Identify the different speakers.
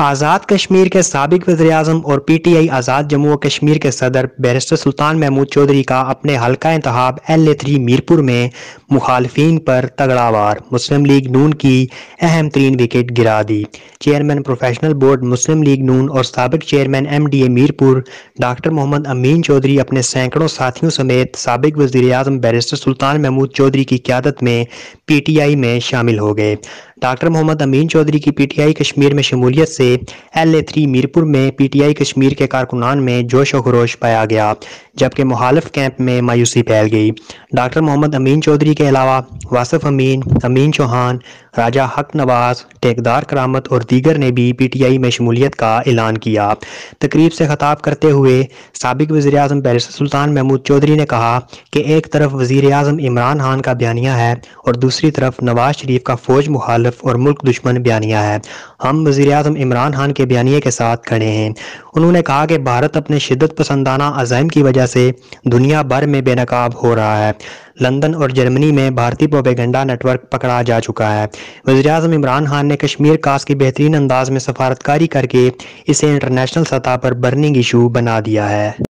Speaker 1: आज़ाद कश्मीर के सबक वजी अजम और P T I Azad Jammu और कश्मीर के सदर बैरिस्टर सुल्तान महमूद चौधरी का अपने हल्का इंतब एल ए थ्री मीरपुर में मुखालफी पर तगड़ा वार मुस्लिम लीग नून की अहम तरीन विकेट गिरा दी chairman professional board Muslim League Noon और सबक chairman M D A Mirpur doctor Mohammad Amin Chaudhry अपने सैकड़ों साथियों समेत सबक वजी अजम बैरिस्टर सुल्तान महमूद चौधरी की क्यादत में पी टी आई में शामिल हो गए डॉक्टर मोहम्मद अमीन चौधरी की पीटीआई कश्मीर में शमूलियत से एल ए थ्री मीरपुर में पीटीआई कश्मीर के कारकुनान में जोश और खरोश पाया गया जबकि मुहालफ कैंप में मायूसी फैल गई डॉक्टर मोहम्मद अमीन चौधरी के अलावा वासफ अमीन अमीन चौहान राजा हक नवाज टेकदार करामत और दीगर ने भी पी टी आई में शमूलियत का ऐलान किया तकरीब से खताब करते हुए सबक वजी अजम बैरिस सुल्तान महमूद चौधरी ने कहा कि एक तरफ वजीर अजम इमरान खान का बयानिया है और दूसरी तरफ नवाज शरीफ का फौज मुहाल मुखालफ और मुल्क दुश्मन बयानिया है हम वजी अजम इमरान खान के बयानिए के साथ खड़े हैं उन्होंने कहा कि भारत अपने शिदत पसंदाना अजाइम की वजह से दुनिया भर में बेनकाब हो रहा है लंदन और जर्मनी में भारतीय पोपेगंडा नेटवर्क पकड़ा जा चुका है वजी अजम इमरान खान ने कश्मीर कास की बेहतरीन अंदाज में सफारतकारी करके इसे इंटरनेशनल सतह पर बर्निंग इशू बना दिया है